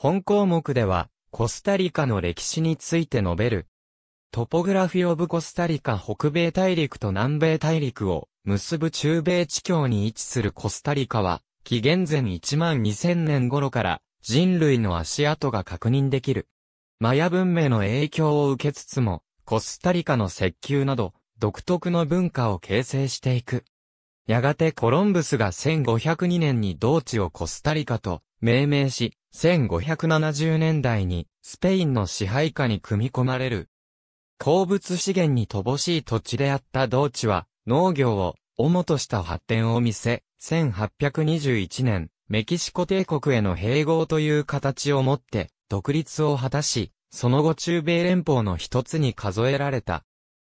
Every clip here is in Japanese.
本項目では、コスタリカの歴史について述べる。トポグラフィオブコスタリカ北米大陸と南米大陸を結ぶ中米地境に位置するコスタリカは、紀元前1万2000年頃から人類の足跡が確認できる。マヤ文明の影響を受けつつも、コスタリカの石球など、独特の文化を形成していく。やがてコロンブスが1502年に同地をコスタリカと命名し、1570年代にスペインの支配下に組み込まれる。鉱物資源に乏しい土地であった同地は農業を主とした発展を見せ、1821年、メキシコ帝国への併合という形をもって独立を果たし、その後中米連邦の一つに数えられた。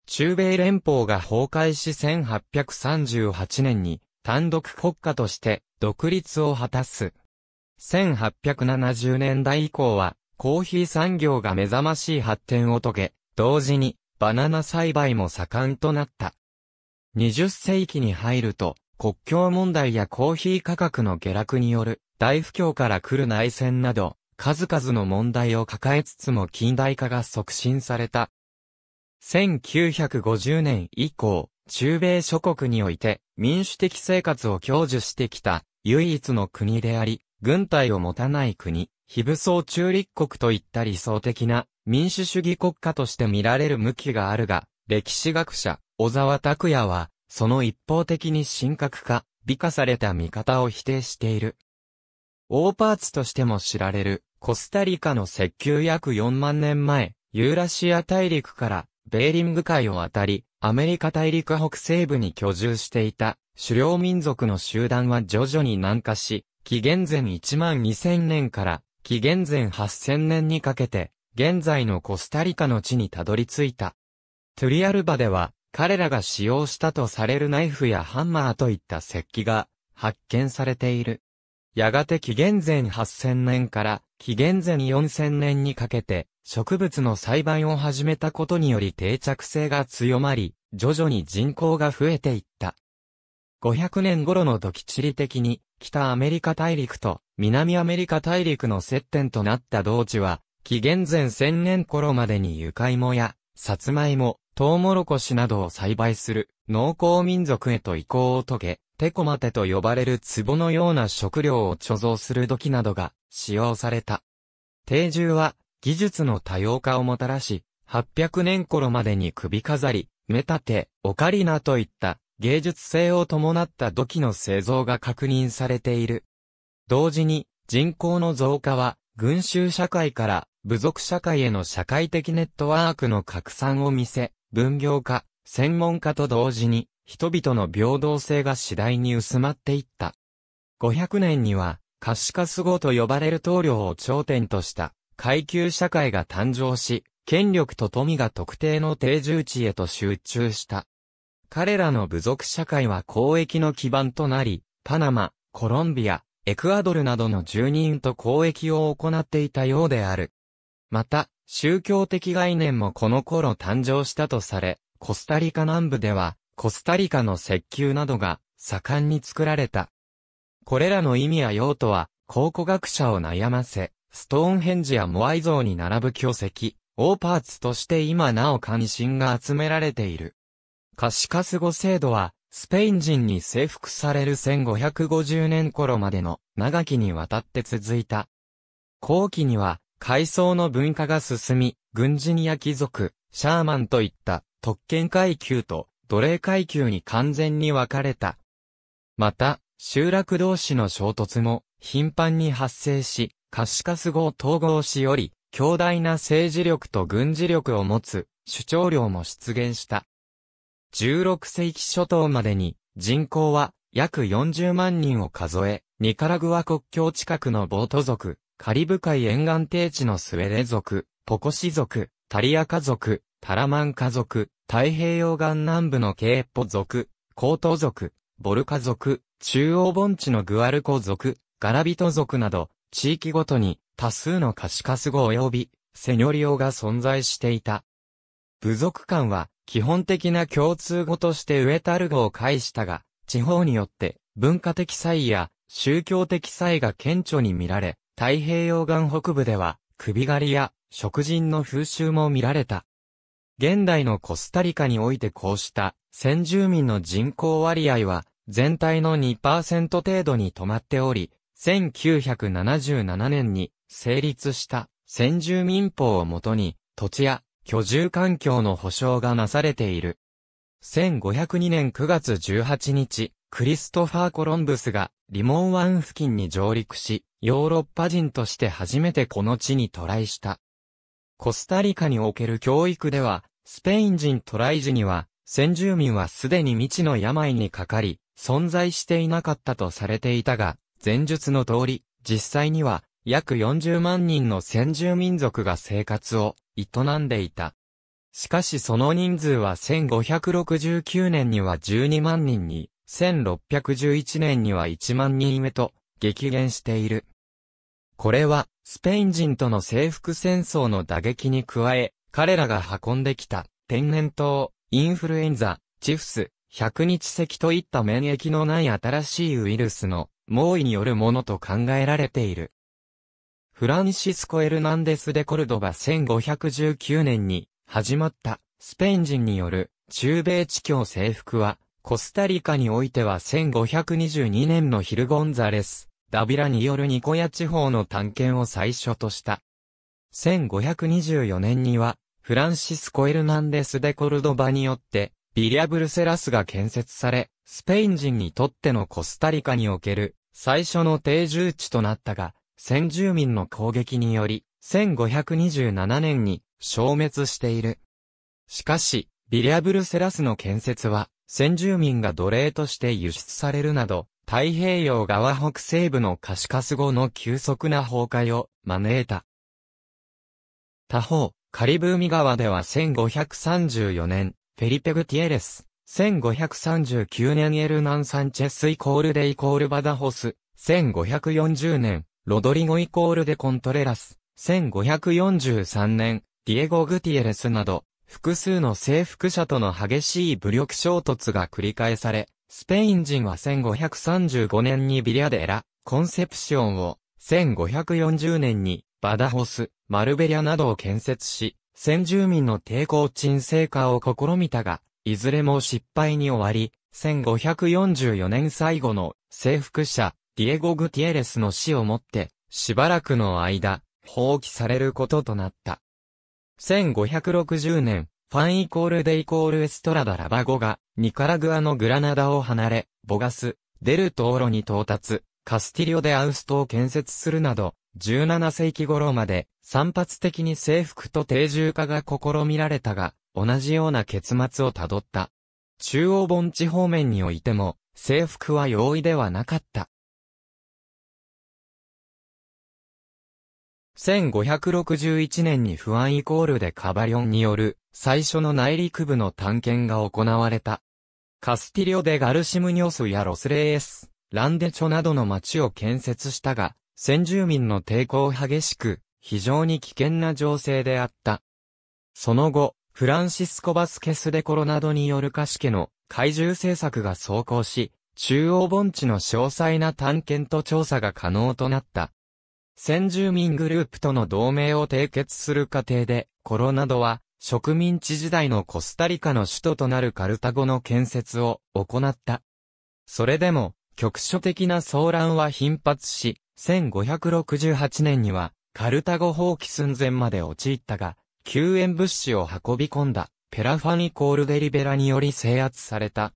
中米連邦が崩壊し1838年に単独国家として独立を果たす。1870年代以降は、コーヒー産業が目覚ましい発展を遂げ、同時に、バナナ栽培も盛んとなった。20世紀に入ると、国境問題やコーヒー価格の下落による大不況から来る内戦など、数々の問題を抱えつつも近代化が促進された。1950年以降、中米諸国において民主的生活を享受してきた唯一の国であり、軍隊を持たない国、非武装中立国といった理想的な民主主義国家として見られる向きがあるが、歴史学者、小沢拓也は、その一方的に神格化、美化された見方を否定している。オーパーツとしても知られる、コスタリカの石球約4万年前、ユーラシア大陸から、ベーリング海を渡り、アメリカ大陸北西部に居住していた、狩猟民族の集団は徐々に南下し、紀元前1万2000年から紀元前8000年にかけて、現在のコスタリカの地にたどり着いた。トゥリアルバでは、彼らが使用したとされるナイフやハンマーといった石器が発見されている。やがて紀元前8000年から紀元前4000年にかけて植物の栽培を始めたことにより定着性が強まり、徐々に人口が増えていった。500年頃の時地理的に、北アメリカ大陸と南アメリカ大陸の接点となった同地は、紀元前1000年頃までに床芋や、サツマイモ、トウモロコシなどを栽培する農耕民族へと移行を遂げ、テコマテと呼ばれる壺のような食料を貯蔵する土器などが使用された。定住は技術の多様化をもたらし、800年頃までに首飾り、メタテ、オカリナといった芸術性を伴った土器の製造が確認されている。同時に、人口の増加は、群衆社会から部族社会への社会的ネットワークの拡散を見せ、分業化、専門化と同時に、人々の平等性が次第に薄まっていった。500年には、カシ化スごと呼ばれる棟梁を頂点とした階級社会が誕生し、権力と富が特定の定住地へと集中した。彼らの部族社会は交易の基盤となり、パナマ、コロンビア、エクアドルなどの住人と交易を行っていたようである。また、宗教的概念もこの頃誕生したとされ、コスタリカ南部では、コスタリカの石球などが盛んに作られた。これらの意味や用途は、考古学者を悩ませ、ストーンヘンジやモアイ像に並ぶ巨石、オーパーツとして今なお関心が集められている。カシカス語制度は、スペイン人に征服される1550年頃までの長きにわたって続いた。後期には、階層の文化が進み、軍人や貴族、シャーマンといった特権階級と奴隷階級に完全に分かれた。また、集落同士の衝突も頻繁に発生し、カシカス語を統合しより、強大な政治力と軍事力を持つ主張量も出現した。16世紀初頭までに人口は約40万人を数え、ニカラグア国境近くのボート族、カリブ海沿岸低地のスウェレ族、ポコシ族、タリア家族、タラマン家族、太平洋岸南部のケーポ族、コート族、ボルカ族、中央盆地のグアルコ族、ガラビト族など、地域ごとに多数のカシカス語及び、セニョリオが存在していた。部族間は基本的な共通語として上タル語を介したが、地方によって文化的差異や宗教的差異が顕著に見られ、太平洋岸北部では首狩りや食人の風習も見られた。現代のコスタリカにおいてこうした先住民の人口割合は全体の2%程度に止まっており、1977年に成立した先住民法をもとに土地や居住環境の保障がなされている。1502年9月18日、クリストファー・コロンブスがリモン湾付近に上陸し、ヨーロッパ人として初めてこの地に渡来した。コスタリカにおける教育では、スペイン人渡来時には、先住民はすでに未知の病にかかり、存在していなかったとされていたが、前述の通り、実際には、約40万人の先住民族が生活を営んでいた。しかしその人数は1569年には12万人に、1611年には1万人へと激減している。これは、スペイン人との征服戦争の打撃に加え、彼らが運んできた天然痘、インフルエンザ、チフス、百日咳といった免疫のない新しいウイルスの猛威によるものと考えられている。フランシスコ・エルナンデス・デ・コルドバ1519年に始まったスペイン人による中米地境征服はコスタリカにおいては1522年のヒル・ゴンザレス、ダビラによるニコヤ地方の探検を最初とした。1524年にはフランシスコ・エルナンデス・デ・コルドバによってビリアブルセラスが建設され、スペイン人にとってのコスタリカにおける最初の定住地となったが、先住民の攻撃により、1527年に消滅している。しかし、ビリアブルセラスの建設は、先住民が奴隷として輸出されるなど、太平洋側北西部のカシカス後の急速な崩壊を招いた。他方、カリブ海側では1534年、フェリペ・グティエレス、1539年エルナン・サンチェスイコールデイコールバダホス、1540年、ロドリゴイコールデ・コントレラス、1543年、ディエゴ・グティエレスなど、複数の征服者との激しい武力衝突が繰り返され、スペイン人は1535年にビリャデラ、コンセプションを、1540年にバダホス、マルベリアなどを建設し、先住民の抵抗沈静化を試みたが、いずれも失敗に終わり、1544年最後の征服者、ディエゴ・グティエレスの死をもって、しばらくの間、放棄されることとなった。1560年、ファンイコールデイコールエストラダ・ラバゴが、ニカラグアのグラナダを離れ、ボガス、デルトーロに到達、カスティリオでアウストを建設するなど、17世紀頃まで散発的に征服と定住化が試みられたが、同じような結末をたどった。中央盆地方面においても、征服は容易ではなかった。1561年に不安イコールでカバリョンによる最初の内陸部の探検が行われた。カスティリオでガルシムニョスやロスレース、ランデチョなどの町を建設したが、先住民の抵抗激しく、非常に危険な情勢であった。その後、フランシスコ・バスケス・デ・コロなどによるカシケの怪獣政策が走行し、中央盆地の詳細な探検と調査が可能となった。先住民グループとの同盟を締結する過程で、コロナドは植民地時代のコスタリカの首都となるカルタゴの建設を行った。それでも、局所的な騒乱は頻発し、1568年には、カルタゴ放棄寸前まで陥ったが、救援物資を運び込んだ、ペラファニコール・デリベラにより制圧された。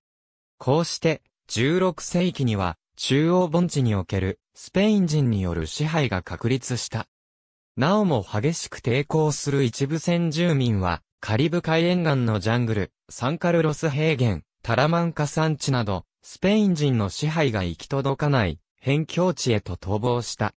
こうして、16世紀には、中央盆地におけるスペイン人による支配が確立した。なおも激しく抵抗する一部先住民は、カリブ海沿岸のジャングル、サンカルロス平原、タラマンカ山地など、スペイン人の支配が行き届かない、辺境地へと逃亡した。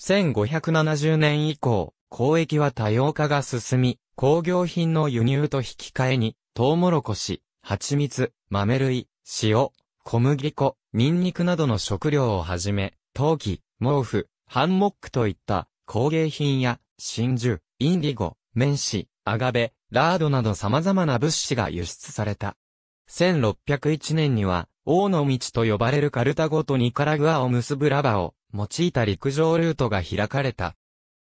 1570年以降、交易は多様化が進み、工業品の輸入と引き換えに、トウモロコシ、蜂蜜、豆類、塩、小麦粉、ニンニクなどの食料をはじめ、陶器、毛布、ハンモックといった工芸品や真珠、インディゴ、綿糸、アガベ、ラードなど様々な物資が輸出された。1601年には、王の道と呼ばれるカルタゴとニカラグアを結ぶラバを用いた陸上ルートが開かれた。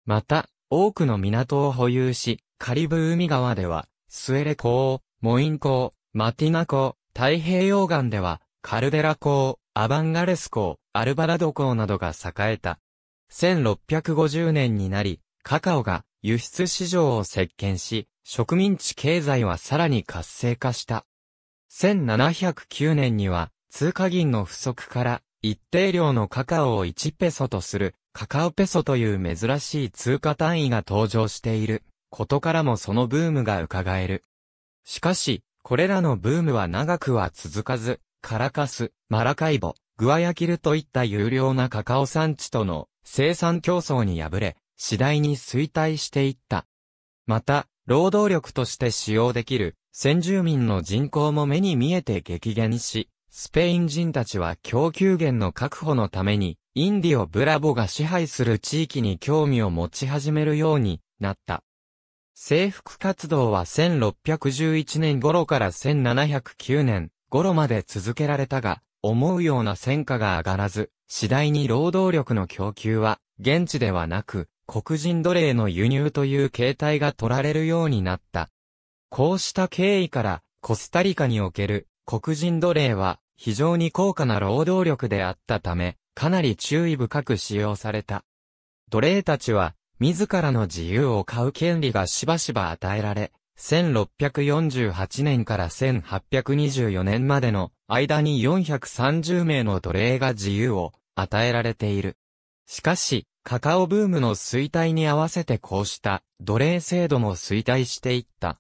また、多くの港を保有し、カリブ海側では、スエレ港、モイン港、マティナ港、太平洋岸では、カルデラ港、アバンガレス港、アルバラド港などが栄えた。1650年になり、カカオが輸出市場を席巻し、植民地経済はさらに活性化した。1709年には、通貨銀の不足から一定量のカカオを1ペソとするカカオペソという珍しい通貨単位が登場していることからもそのブームが伺える。しかし、これらのブームは長くは続かず、カラカス、マラカイボ、グアヤキルといった有料なカカオ産地との生産競争に敗れ、次第に衰退していった。また、労働力として使用できる先住民の人口も目に見えて激減し、スペイン人たちは供給源の確保のために、インディオ・ブラボが支配する地域に興味を持ち始めるようになった。征服活動は1611年頃から1709年、頃まで続けられたが、思うような戦果が上がらず、次第に労働力の供給は、現地ではなく、黒人奴隷の輸入という形態が取られるようになった。こうした経緯から、コスタリカにおける黒人奴隷は非常に高価な労働力であったため、かなり注意深く使用された。奴隷たちは、自らの自由を買う権利がしばしば与えられ、1648年から1824年までの間に430名の奴隷が自由を与えられている。しかし、カカオブームの衰退に合わせてこうした奴隷制度も衰退していった。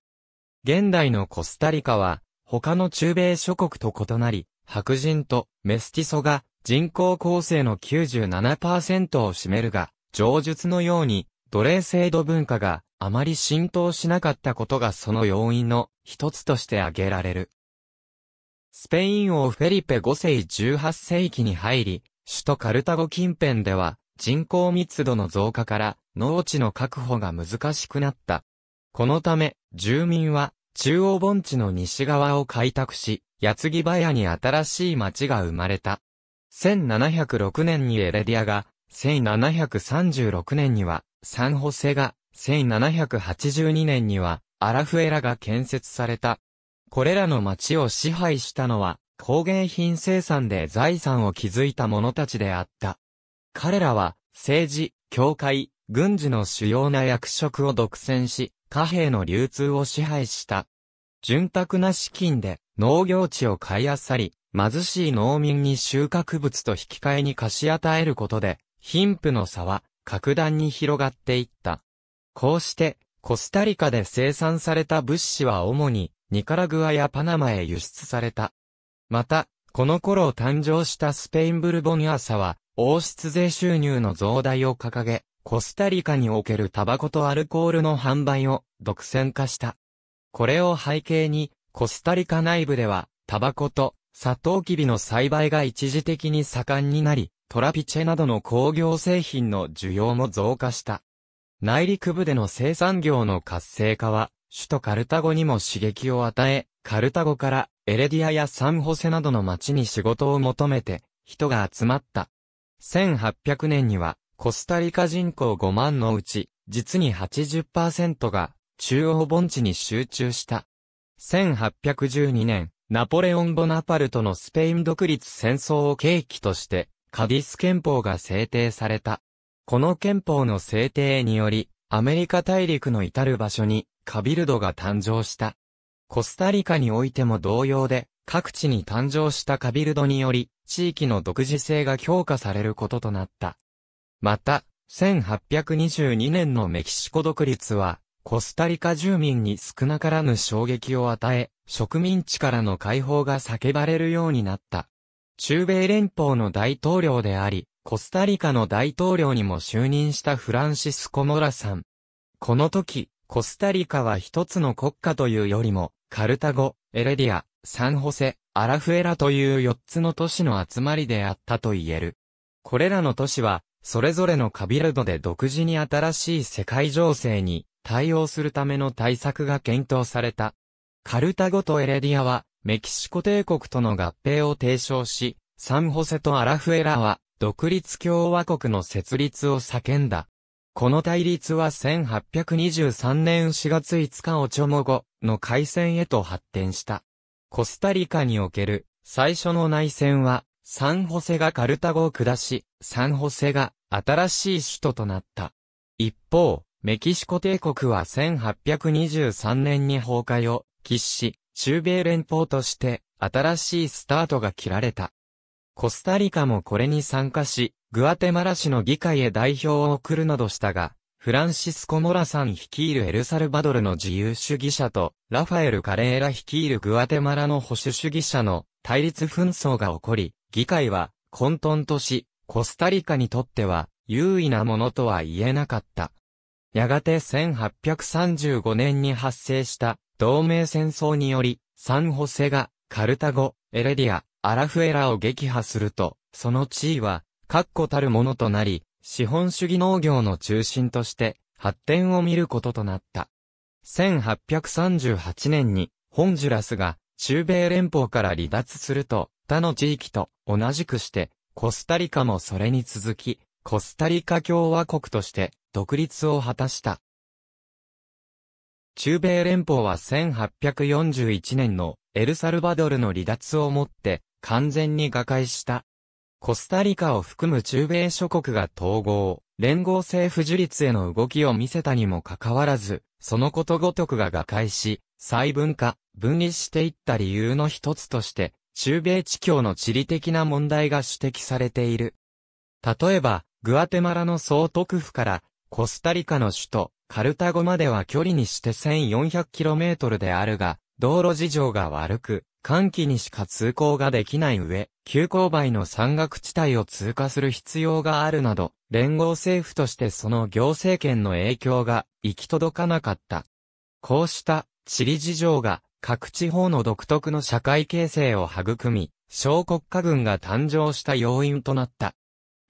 現代のコスタリカは他の中米諸国と異なり、白人とメスティソが人口構成の97%を占めるが、上述のように奴隷制度文化があまり浸透しなかったことがその要因の一つとして挙げられる。スペイン王フェリペ5世18世紀に入り、首都カルタゴ近辺では人口密度の増加から農地の確保が難しくなった。このため、住民は中央盆地の西側を開拓し、八木ぎ早に新しい町が生まれた。1706年にエレディアが、1736年にはサンホセが1782年には、アラフエラが建設された。これらの町を支配したのは、工芸品生産で財産を築いた者たちであった。彼らは、政治、教会、軍事の主要な役職を独占し、貨幣の流通を支配した。潤沢な資金で農業地を買い漁り、貧しい農民に収穫物と引き換えに貸し与えることで、貧富の差は格段に広がっていった。こうして、コスタリカで生産された物資は主に、ニカラグアやパナマへ輸出された。また、この頃誕生したスペインブルボニアサは、王室税収入の増大を掲げ、コスタリカにおけるタバコとアルコールの販売を独占化した。これを背景に、コスタリカ内部では、タバコとサトウキビの栽培が一時的に盛んになり、トラピチェなどの工業製品の需要も増加した。内陸部での生産業の活性化は、首都カルタゴにも刺激を与え、カルタゴからエレディアやサンホセなどの町に仕事を求めて、人が集まった。1800年には、コスタリカ人口5万のうち、実に80%が中央盆地に集中した。1812年、ナポレオン・ボナパルトのスペイン独立戦争を契機として、カディス憲法が制定された。この憲法の制定により、アメリカ大陸の至る場所にカビルドが誕生した。コスタリカにおいても同様で、各地に誕生したカビルドにより、地域の独自性が強化されることとなった。また、1822年のメキシコ独立は、コスタリカ住民に少なからぬ衝撃を与え、植民地からの解放が叫ばれるようになった。中米連邦の大統領であり、コスタリカの大統領にも就任したフランシスコ・モラさん。この時、コスタリカは一つの国家というよりも、カルタゴ、エレディア、サンホセ、アラフエラという四つの都市の集まりであったと言える。これらの都市は、それぞれのカビルドで独自に新しい世界情勢に対応するための対策が検討された。カルタゴとエレディアは、メキシコ帝国との合併を提唱し、サンホセとアラフエラは、独立共和国の設立を叫んだ。この対立は1823年4月5日オチョモ後の海戦へと発展した。コスタリカにおける最初の内戦は、サンホセがカルタゴを下し、サンホセが新しい首都となった。一方、メキシコ帝国は1823年に崩壊を喫し、中米連邦として新しいスタートが切られた。コスタリカもこれに参加し、グアテマラ市の議会へ代表を送るなどしたが、フランシスコ・モラさん率いるエルサルバドルの自由主義者と、ラファエル・カレーラ率いるグアテマラの保守主義者の対立紛争が起こり、議会は混沌とし、コスタリカにとっては優位なものとは言えなかった。やがて1835年に発生した同盟戦争により、サンホセが、カルタゴ、エレディア、アラフエラを撃破すると、その地位は、確固たるものとなり、資本主義農業の中心として、発展を見ることとなった。1838年に、ホンジュラスが、中米連邦から離脱すると、他の地域と同じくして、コスタリカもそれに続き、コスタリカ共和国として独立を果たした。中米連邦は1841年のエルサルバドルの離脱をもって完全に瓦解した。コスタリカを含む中米諸国が統合、連合政府樹立への動きを見せたにもかかわらず、そのことごとくが瓦解し、細分化、分離していった理由の一つとして、中米地境の地理的な問題が指摘されている。例えば、グアテマラの総督府から、コスタリカの首都、カルタゴまでは距離にして 1400km であるが、道路事情が悪く、寒気にしか通行ができない上、急勾配の山岳地帯を通過する必要があるなど、連合政府としてその行政権の影響が行き届かなかった。こうした地理事情が各地方の独特の社会形成を育み、小国家軍が誕生した要因となった。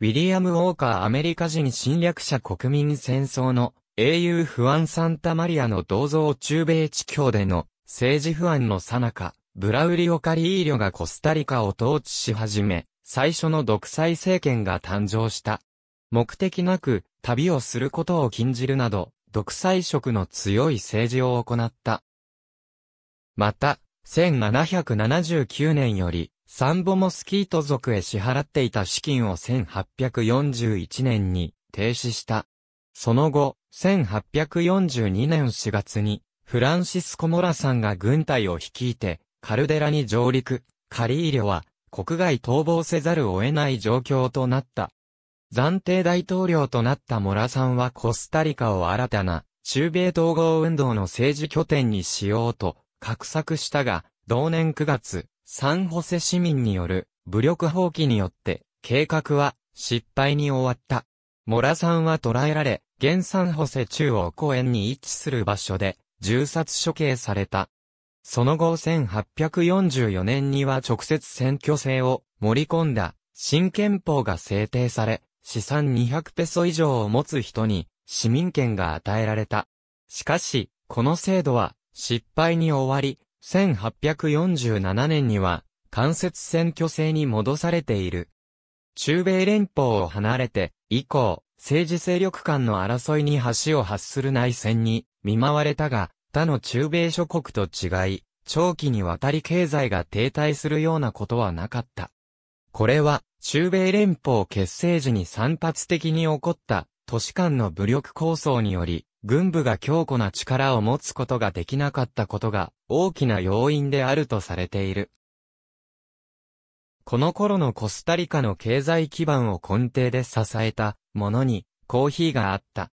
ウィリアム・ウォーカーアメリカ人侵略者国民戦争の英雄フアン・サンタマリアの銅像中米地境での政治不安の最中、ブラウリオ・カリーリョがコスタリカを統治し始め、最初の独裁政権が誕生した。目的なく、旅をすることを禁じるなど、独裁色の強い政治を行った。また、1779年より、サンボモスキート族へ支払っていた資金を1841年に停止した。その後、1842年4月に、フランシスコ・モラさんが軍隊を率いて、カルデラに上陸、カリーリョは国外逃亡せざるを得ない状況となった。暫定大統領となったモラさんはコスタリカを新たな中米統合運動の政治拠点にしようと画策したが、同年9月、サンホセ市民による武力放棄によって計画は失敗に終わった。モラさんは捕らえられ、現サンホセ中央公園に位置する場所で銃殺処刑された。その後1844年には直接選挙制を盛り込んだ新憲法が制定され、資産200ペソ以上を持つ人に市民権が与えられた。しかし、この制度は失敗に終わり、1847年には間接選挙制に戻されている。中米連邦を離れて以降、政治勢力間の争いに橋を発する内戦に見舞われたが、他の中米諸国と違い、長期にわたり経済が停滞するようなことはなかった。これは、中米連邦結成時に散発的に起こった都市間の武力構想により、軍部が強固な力を持つことができなかったことが大きな要因であるとされている。この頃のコスタリカの経済基盤を根底で支えたものにコーヒーがあった。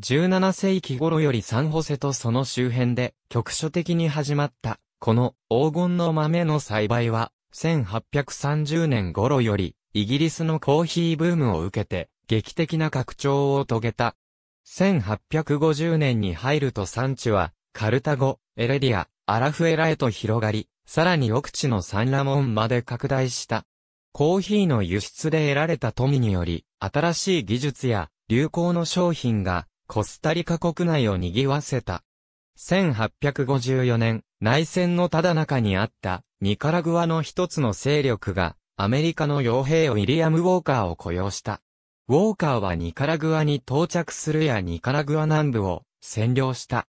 17世紀頃よりサンホセとその周辺で局所的に始まった、この黄金の豆の栽培は、1830年頃より、イギリスのコーヒーブームを受けて、劇的な拡張を遂げた。1850年に入ると産地は、カルタゴ、エレディア、アラフエラへと広がり、さらに奥地のサンラモンまで拡大した。コーヒーの輸出で得られた富により、新しい技術や流行の商品がコスタリカ国内を賑わせた。1854年、内戦のただ中にあった、ニカラグアの一つの勢力が、アメリカの傭兵ウィリアム・ウォーカーを雇用した。ウォーカーはニカラグアに到着するやニカラグア南部を占領した。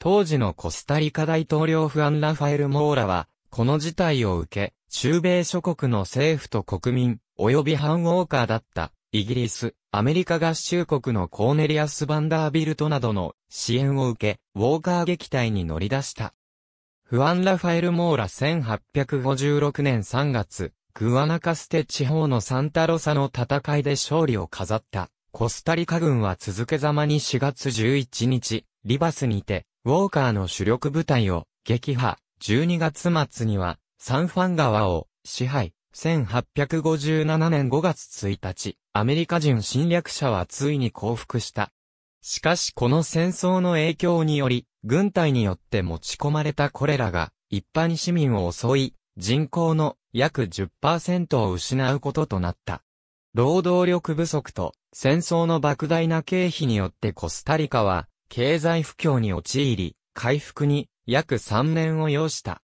当時のコスタリカ大統領フアン・ラファエル・モーラは、この事態を受け、中米諸国の政府と国民、及び反ウォーカーだったイギリス、アメリカ合衆国のコーネリアス・バンダービルトなどの支援を受け、ウォーカー撃退に乗り出した。フアン・ラファエル・モーラ1856年3月、グアナカステ地方のサンタロサの戦いで勝利を飾った。コスタリカ軍は続けざまに4月11日、リバスにて、ウォーカーの主力部隊を撃破、12月末には、サンファン川を支配。1857年5月1日、アメリカ人侵略者はついに降伏した。しかしこの戦争の影響により、軍隊によって持ち込まれたこれらが、一般市民を襲い、人口の約10%を失うこととなった。労働力不足と戦争の莫大な経費によってコスタリカは経済不況に陥り、回復に約3年を要した。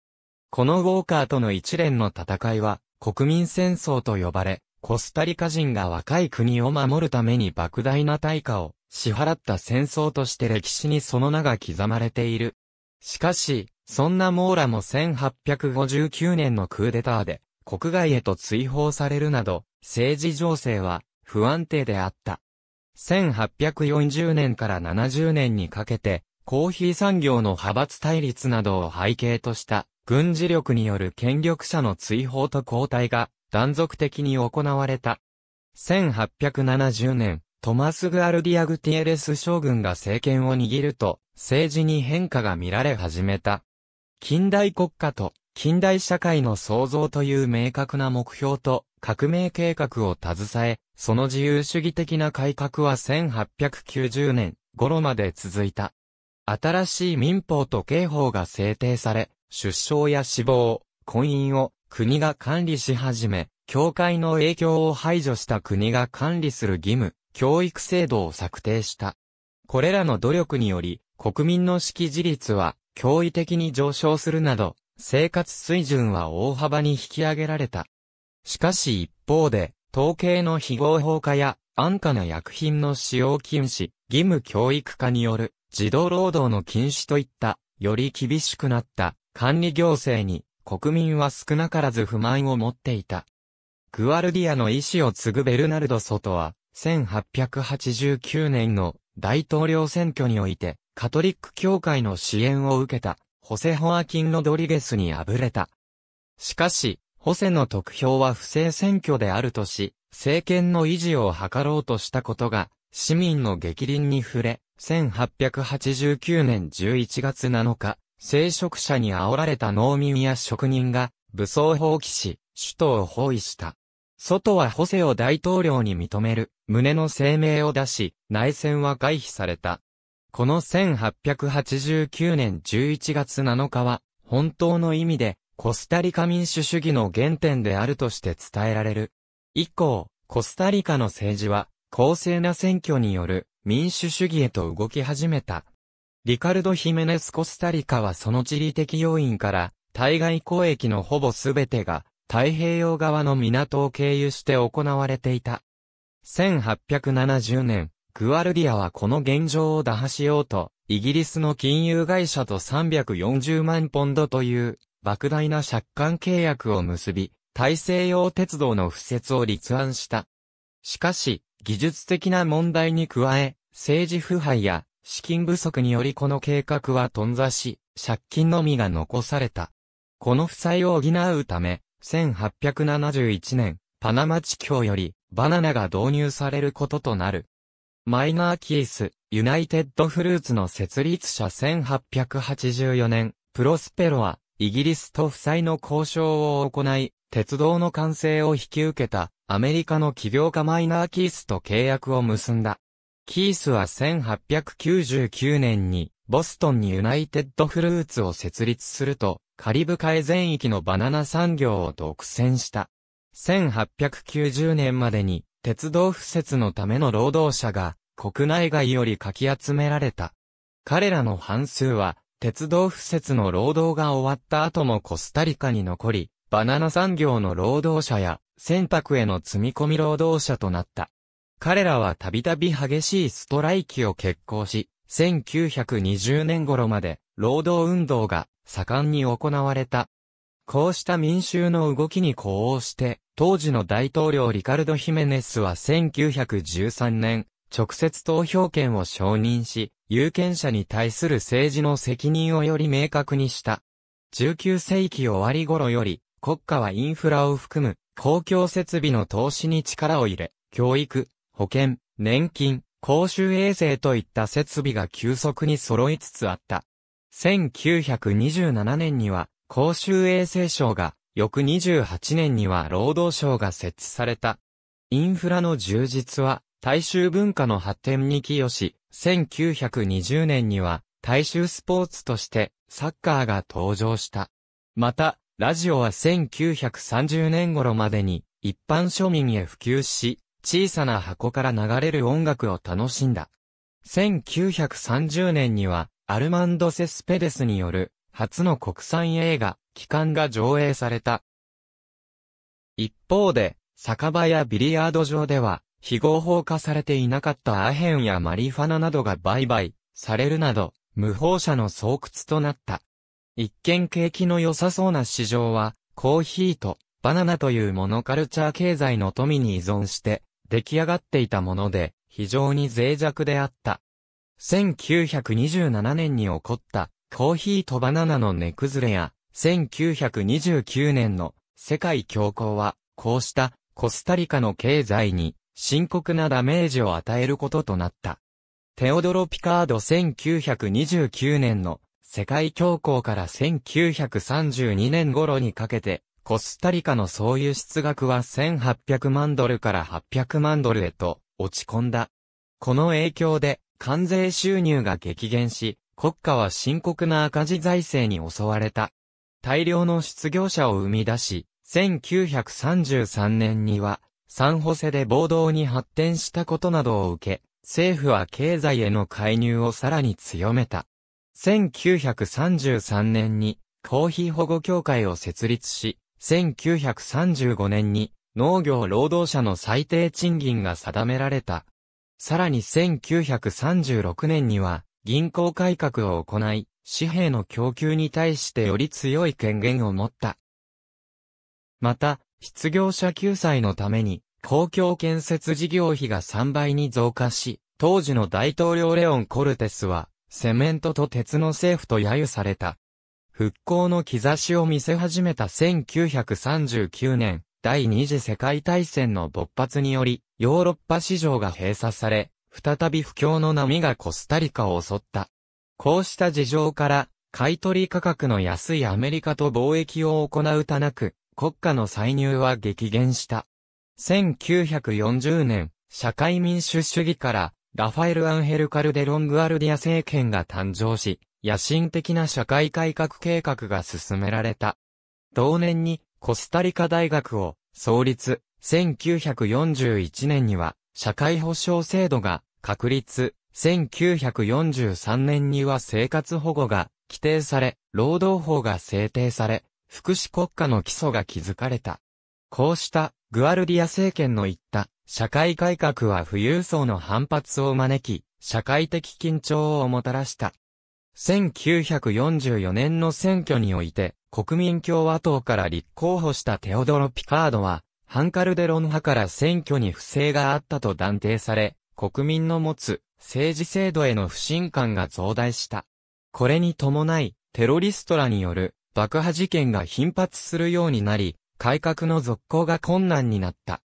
このウォーカーとの一連の戦いは国民戦争と呼ばれ、コスタリカ人が若い国を守るために莫大な対価を支払った戦争として歴史にその名が刻まれている。しかし、そんなモーラも1859年のクーデターで国外へと追放されるなど、政治情勢は不安定であった。1840年から70年にかけて、コーヒー産業の派閥対立などを背景とした軍事力による権力者の追放と交代が断続的に行われた。1870年、トマス・グアルディア・グティエレス将軍が政権を握ると、政治に変化が見られ始めた。近代国家と近代社会の創造という明確な目標と革命計画を携え、その自由主義的な改革は1890年頃まで続いた。新しい民法と刑法が制定され、出生や死亡、婚姻を国が管理し始め、教会の影響を排除した国が管理する義務、教育制度を策定した。これらの努力により、国民の識字率は驚異的に上昇するなど、生活水準は大幅に引き上げられた。しかし一方で、統計の非合法化や安価な薬品の使用禁止、義務教育化による児童労働の禁止といった、より厳しくなった管理行政に国民は少なからず不満を持っていた。グアルディアの意志を継ぐベルナルド・ソトは、1889年の大統領選挙において、カトリック教会の支援を受けた、ホセ・ホアキン・ロドリゲスに敗れた。しかし、ホセの得票は不正選挙であるとし、政権の維持を図ろうとしたことが、市民の激凛に触れ、1889年11月7日、聖職者に煽られた農民や職人が武装放棄し、首都を包囲した。外はホセを大統領に認める、旨の声明を出し、内戦は回避された。この1889年11月7日は、本当の意味で、コスタリカ民主主義の原点であるとして伝えられる。以降、コスタリカの政治は、公正な選挙による民主主義へと動き始めた。リカルド・ヒメネス・コスタリカはその地理的要因から、対外交易のほぼすべてが、太平洋側の港を経由して行われていた。1870年、グアルディアはこの現状を打破しようと、イギリスの金融会社と340万ポンドという、莫大な借款契約を結び、大西洋鉄道の敷設を立案した。しかし、技術的な問題に加え、政治腐敗や資金不足によりこの計画は頓挫し、借金のみが残された。この負債を補うため、1871年、パナマ地境より、バナナが導入されることとなる。マイナーキース、ユナイテッドフルーツの設立者1884年、プロスペロは、イギリスと負債の交渉を行い、鉄道の完成を引き受けた、アメリカの起業家マイナーキースと契約を結んだ。キースは1899年に、ボストンにユナイテッドフルーツを設立すると、カリブ海全域のバナナ産業を独占した。1890年までに、鉄道敷設のための労働者が、国内外よりかき集められた。彼らの半数は、鉄道敷設の労働が終わった後もコスタリカに残り、バナナ産業の労働者や、船舶への積み込み労働者となった。彼らはたびたび激しいストライキを決行し、1920年頃まで労働運動が盛んに行われた。こうした民衆の動きに呼応して、当時の大統領リカルド・ヒメネスは1913年、直接投票権を承認し、有権者に対する政治の責任をより明確にした。19世紀終わり頃より、国家はインフラを含む公共設備の投資に力を入れ、教育、保険、年金、公衆衛生といった設備が急速に揃いつつあった。1927年には公衆衛生省が、翌28年には労働省が設置された。インフラの充実は大衆文化の発展に寄与し、1920年には大衆スポーツとしてサッカーが登場した。また、ラジオは1930年頃までに一般庶民へ普及し、小さな箱から流れる音楽を楽しんだ。1930年には、アルマンド・セスペデスによる、初の国産映画、帰還が上映された。一方で、酒場やビリヤード場では、非合法化されていなかったアヘンやマリファナなどが売買、されるなど、無法者の巣窟となった。一見景気の良さそうな市場は、コーヒーとバナナというモノカルチャー経済の富に依存して、出来上がっていたもので、非常に脆弱であった。1927年に起こったコーヒーとバナナの根崩れや、1929年の世界恐慌は、こうしたコスタリカの経済に深刻なダメージを与えることとなった。テオドロ・ピカード1929年の世界恐慌から1932年頃にかけてコスタリカの総輸出額は1800万ドルから800万ドルへと落ち込んだ。この影響で関税収入が激減し、国家は深刻な赤字財政に襲われた。大量の失業者を生み出し、1933年には、サンホセで暴動に発展したことなどを受け、政府は経済への介入をさらに強めた。1933年に、コーヒー保護協会を設立し、1935年に農業労働者の最低賃金が定められた。さらに1936年には銀行改革を行い、紙幣の供給に対してより強い権限を持った。また、失業者救済のために公共建設事業費が3倍に増加し、当時の大統領レオン・コルテスは、セメントと鉄の政府と揶揄された。復興の兆しを見せ始めた1939年、第二次世界大戦の勃発により、ヨーロッパ市場が閉鎖され、再び不況の波がコスタリカを襲った。こうした事情から、買取価格の安いアメリカと貿易を行うたなく、国家の歳入は激減した。1940年、社会民主主義から、ラファエル・アンヘル・カルデ・ロング・アルディア政権が誕生し、野心的な社会改革計画が進められた。同年にコスタリカ大学を創立、1941年には社会保障制度が確立、1943年には生活保護が規定され、労働法が制定され、福祉国家の基礎が築かれた。こうしたグアルディア政権の言った社会改革は富裕層の反発を招き、社会的緊張をもたらした。1944年の選挙において、国民共和党から立候補したテオドロ・ピカードは、ハンカルデロン派から選挙に不正があったと断定され、国民の持つ政治制度への不信感が増大した。これに伴い、テロリストらによる爆破事件が頻発するようになり、改革の続行が困難になった。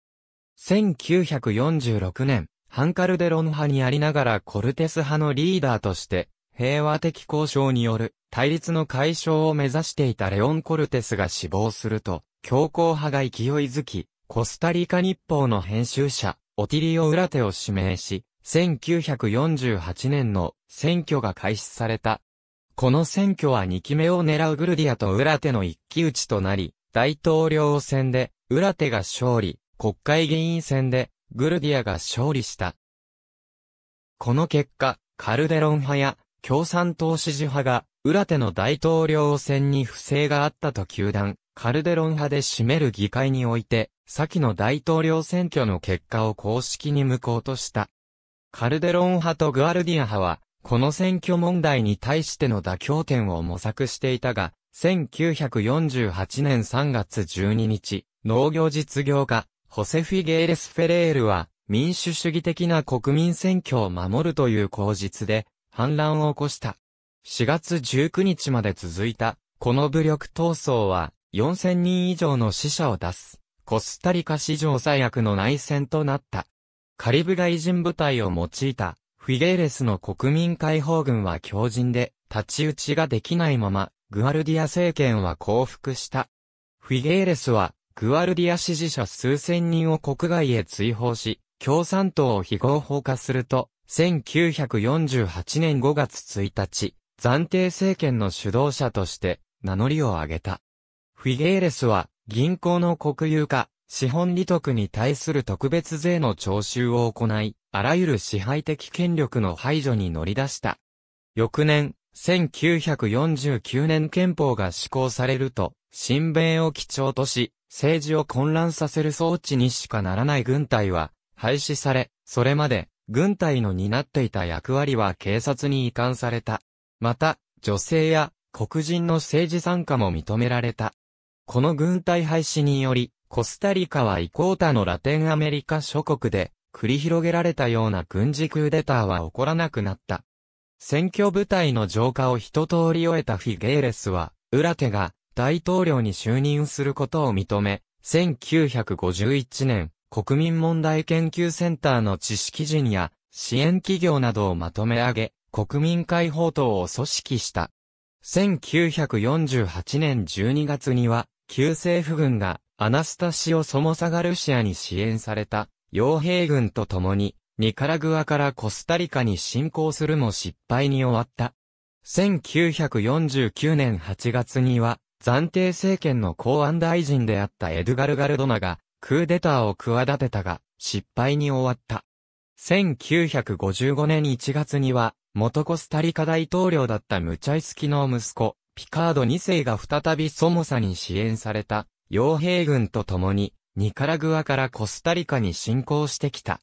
1946年、ハンカルデロン派にありながらコルテス派のリーダーとして、平和的交渉による対立の解消を目指していたレオン・コルテスが死亡すると、強硬派が勢いづき、コスタリカ日報の編集者、オティリオ・ウラテを指名し、1948年の選挙が開始された。この選挙は2期目を狙うグルディアとウラテの一騎打ちとなり、大統領選でウラテが勝利、国会議員選でグルディアが勝利した。この結果、カルデロン派や共産党支持派が、裏手の大統領選に不正があったと球団、カルデロン派で占める議会において、先の大統領選挙の結果を公式に無効とした。カルデロン派とグアルディア派は、この選挙問題に対しての妥協点を模索していたが、1948年3月12日、農業実業家、ホセフィ・ゲーレス・フェレールは、民主主義的な国民選挙を守るという口実で、反乱を起こした。4月19日まで続いた、この武力闘争は、4000人以上の死者を出す、コスタリカ史上最悪の内戦となった。カリブ外人部隊を用いた、フィゲーレスの国民解放軍は強靭で、立ち打ちができないまま、グアルディア政権は降伏した。フィゲーレスは、グアルディア支持者数千人を国外へ追放し、共産党を非合法化すると、1948年5月1日、暫定政権の主導者として名乗りを上げた。フィゲーレスは銀行の国有化、資本利得に対する特別税の徴収を行い、あらゆる支配的権力の排除に乗り出した。翌年、1949年憲法が施行されると、新米を基調とし、政治を混乱させる装置にしかならない軍隊は廃止され、それまで軍隊の担っていた役割は警察に移管された。また、女性や黒人の政治参加も認められた。この軍隊廃止により、コスタリカはイコータのラテンアメリカ諸国で、繰り広げられたような軍事クーデターは起こらなくなった。選挙部隊の浄化を一通り終えたフィゲーレスは、ウラテが大統領に就任することを認め、1951年、国民問題研究センターの知識人や支援企業などをまとめ上げ、国民解放党を組織した。1948年12月には、旧政府軍がアナスタシオ・ソモサガルシアに支援された、傭兵軍と共に、ニカラグアからコスタリカに侵攻するも失敗に終わった。1949年8月には、暫定政権の公安大臣であったエドガル・ガルドナが、クーデターを企てたが、失敗に終わった。1955年1月には、元コスタリカ大統領だったムチャイスキの息子、ピカード2世が再びソモサに支援された、傭兵軍と共に、ニカラグアからコスタリカに侵攻してきた。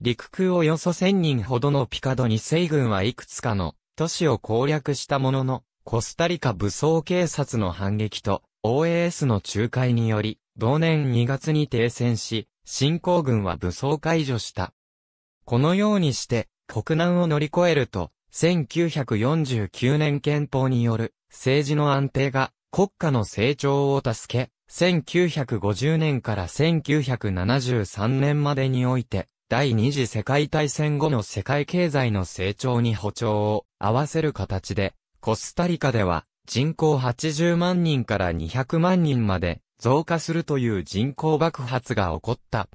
陸空およそ1000人ほどのピカド2世軍はいくつかの都市を攻略したものの、コスタリカ武装警察の反撃と OAS の仲介により同年2月に停戦し、新興軍は武装解除した。このようにして、国難を乗り越えると、1949年憲法による政治の安定が国家の成長を助け、1950年から1973年までにおいて、第二次世界大戦後の世界経済の成長に歩調を合わせる形で、コスタリカでは人口80万人から200万人まで増加するという人口爆発が起こった。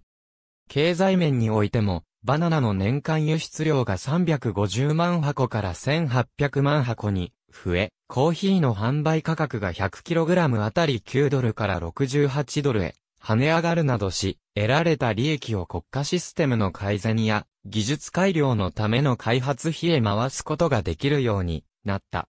経済面においても、バナナの年間輸出量が350万箱から1800万箱に増え、コーヒーの販売価格が 100kg あたり9ドルから68ドルへ跳ね上がるなどし、得られた利益を国家システムの改善や技術改良のための開発費へ回すことができるようになった。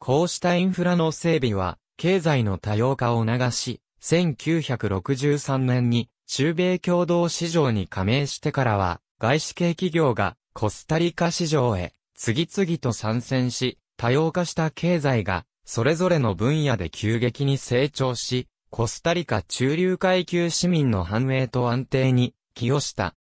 こうしたインフラの整備は、経済の多様化を促し、1963年に中米共同市場に加盟してからは、外資系企業がコスタリカ市場へ次々と参戦し、多様化した経済がそれぞれの分野で急激に成長し、コスタリカ中流階級市民の繁栄と安定に寄与した。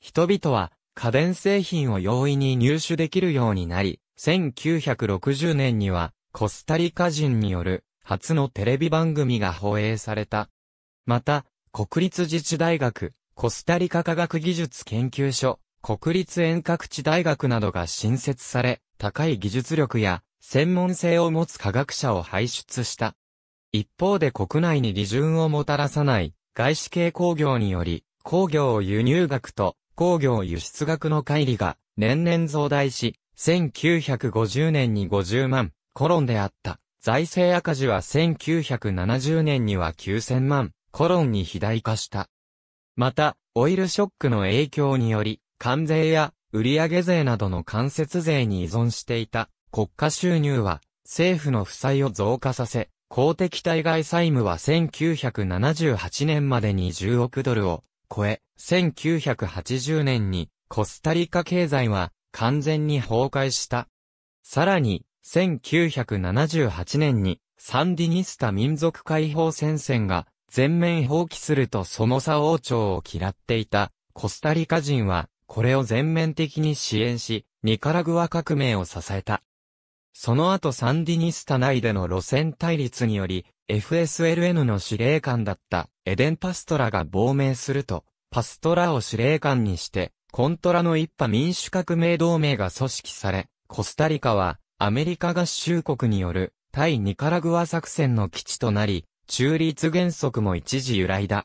人々は家電製品を容易に入手できるようになり、1960年にはコスタリカ人による初のテレビ番組が放映された。また、国立自治大学、コスタリカ科学技術研究所、国立遠隔地大学などが新設され、高い技術力や専門性を持つ科学者を輩出した。一方で国内に利潤をもたらさない外資系工業により、工業輸入額と工業輸出額の乖離が年々増大し、1950年に50万コロンであった。財政赤字は1970年には9000万コロンに肥大化した。また、オイルショックの影響により、関税や売上税などの間接税に依存していた国家収入は政府の負債を増加させ、公的対外債務は1978年までに10億ドルを超え、1980年にコスタリカ経済は完全に崩壊した。さらに、1978年にサンディニスタ民族解放戦線が全面放棄するとソモサ王朝を嫌っていたコスタリカ人はこれを全面的に支援し、ニカラグア革命を支えた。その後サンディニスタ内での路線対立により、FSLN の司令官だったエデン・パストラが亡命すると、パストラを司令官にして、コントラの一派民主革命同盟が組織され、コスタリカはアメリカ合衆国による対ニカラグア作戦の基地となり、中立原則も一時由来だ。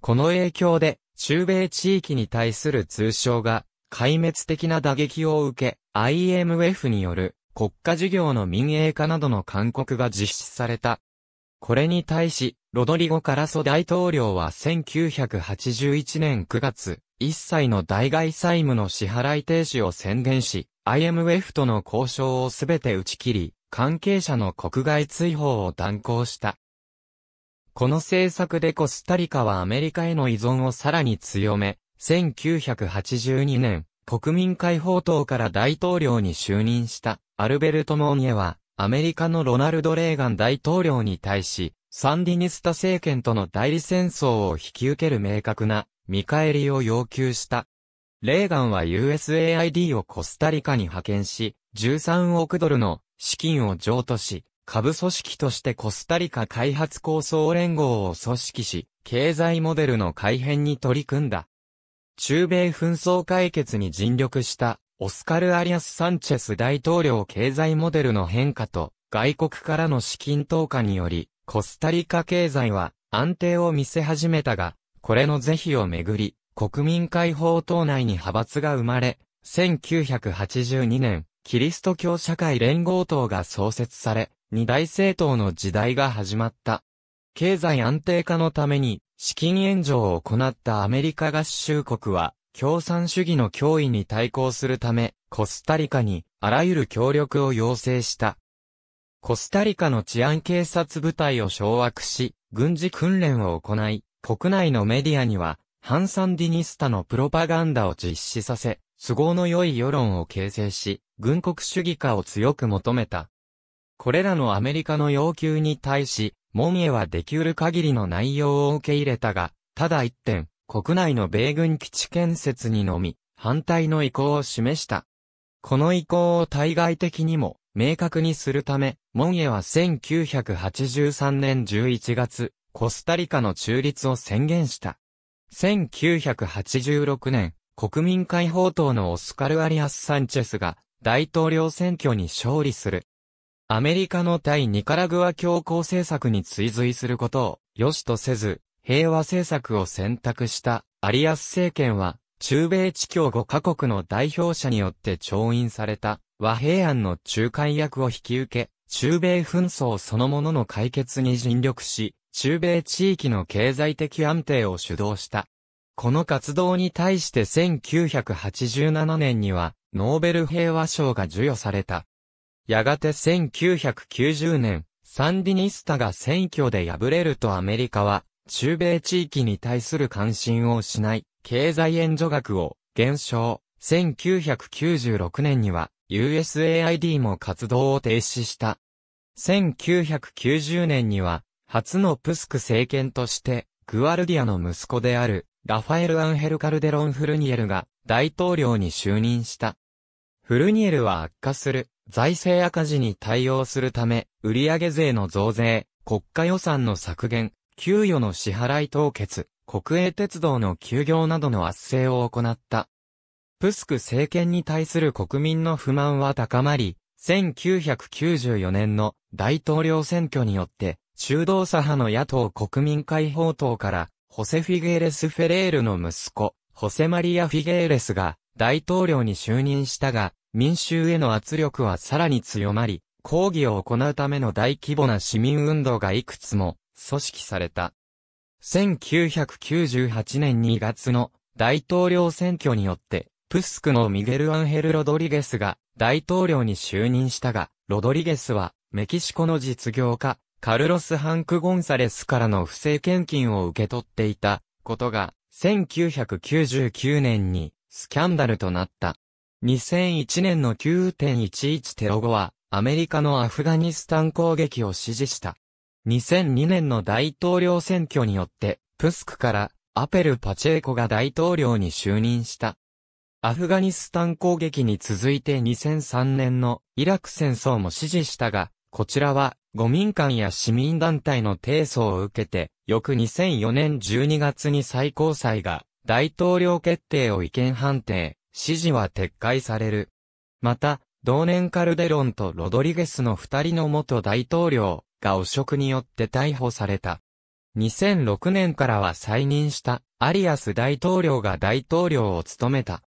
この影響で、中米地域に対する通称が、壊滅的な打撃を受け、IMF による国家事業の民営化などの勧告が実施された。これに対し、ロドリゴ・カラソ大統領は1981年9月、一切の代外債務の支払い停止を宣言し、IMF との交渉をすべて打ち切り、関係者の国外追放を断行した。この政策でコスタリカはアメリカへの依存をさらに強め、1982年、国民解放党から大統領に就任したアルベルト・モーニエは、アメリカのロナルド・レーガン大統領に対し、サンディニスタ政権との代理戦争を引き受ける明確な見返りを要求した。レーガンは USAID をコスタリカに派遣し、13億ドルの資金を譲渡し、株組織としてコスタリカ開発構想連合を組織し、経済モデルの改変に取り組んだ。中米紛争解決に尽力したオスカル・アリアス・サンチェス大統領経済モデルの変化と外国からの資金投下により、コスタリカ経済は安定を見せ始めたが、これの是非をめぐり、国民解放党内に派閥が生まれ、1982年、キリスト教社会連合党が創設され、二大政党の時代が始まった。経済安定化のために、資金援助を行ったアメリカ合衆国は、共産主義の脅威に対抗するため、コスタリカにあらゆる協力を要請した。コスタリカの治安警察部隊を掌握し、軍事訓練を行い、国内のメディアには、ハンサンディニスタのプロパガンダを実施させ、都合の良い世論を形成し、軍国主義化を強く求めた。これらのアメリカの要求に対し、モンエはできうる限りの内容を受け入れたが、ただ一点、国内の米軍基地建設にのみ、反対の意向を示した。この意向を対外的にも、明確にするため、モンエは1983年11月、コスタリカの中立を宣言した。1986年、国民解放党のオスカル・アリアス・サンチェスが大統領選挙に勝利する。アメリカの対ニカラグア強硬政策に追随することを良しとせず、平和政策を選択したアリアス政権は、中米地境5カ国の代表者によって調印された和平案の仲介役を引き受け、中米紛争そのものの解決に尽力し、中米地域の経済的安定を主導した。この活動に対して1987年には、ノーベル平和賞が授与された。やがて1990年、サンディニスタが選挙で敗れるとアメリカは、中米地域に対する関心を失い、経済援助額を減少。1996年には、USAID も活動を停止した。1990年には、初のプスク政権として、グアルディアの息子である、ラファエル・アンヘル・カルデロン・フルニエルが大統領に就任した。フルニエルは悪化する財政赤字に対応するため、売上税の増税、国家予算の削減、給与の支払い凍結、国営鉄道の休業などの圧政を行った。プスク政権に対する国民の不満は高まり、1994年の大統領選挙によって中道左派の野党国民解放党から、ホセ・フィゲーレス・フェレールの息子、ホセ・マリア・フィゲーレスが大統領に就任したが、民衆への圧力はさらに強まり、抗議を行うための大規模な市民運動がいくつも組織された。1998年2月の大統領選挙によって、プスクのミゲル・アンヘル・ロドリゲスが大統領に就任したが、ロドリゲスはメキシコの実業家、カルロス・ハンク・ゴンサレスからの不正献金を受け取っていたことが、1999年にスキャンダルとなった。2001年の9.11テロ後は、アメリカのアフガニスタン攻撃を支持した。2002年の大統領選挙によって、プスクからアペル・パチェーコが大統領に就任した。アフガニスタン攻撃に続いて2003年のイラク戦争も支持したが、こちらはご民間や市民団体の提訴を受けて、翌2004年12月に最高裁が大統領決定を違憲判定、指示は撤回される。また、同年カルデロンとロドリゲスの二人の元大統領が汚職によって逮捕された。2006年からは再任したアリアス大統領が大統領を務めた。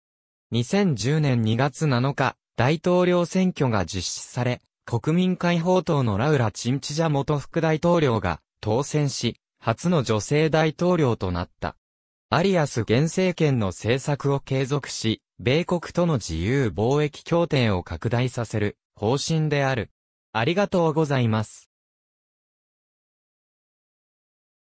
2010年2月7日、大統領選挙が実施され、国民解放党のラウラ・チンチジャ元副大統領が当選し、初の女性大統領となった。アリアス現政権の政策を継続し、米国との自由貿易協定を拡大させる方針である。ありがとうございます。